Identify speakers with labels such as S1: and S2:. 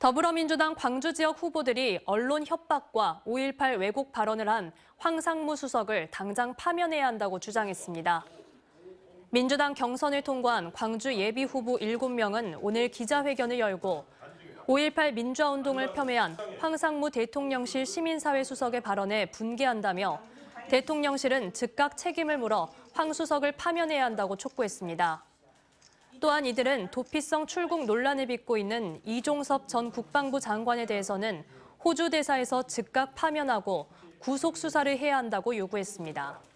S1: 더불어민주당 광주 지역 후보들이 언론 협박과 5.18 왜곡 발언을 한 황상무 수석을 당장 파면해야 한다고 주장했습니다. 민주당 경선을 통과한 광주 예비 후보 7명은 오늘 기자회견을 열고 5.18 민주화운동을 폄훼한 황상무 대통령실 시민사회 수석의 발언에 분개한다며 대통령실은 즉각 책임을 물어 황 수석을 파면해야 한다고 촉구했습니다. 또한 이들은 도피성 출국 논란을 빚고 있는 이종섭 전 국방부 장관에 대해서는 호주 대사에서 즉각 파면하고 구속 수사를 해야 한다고 요구했습니다.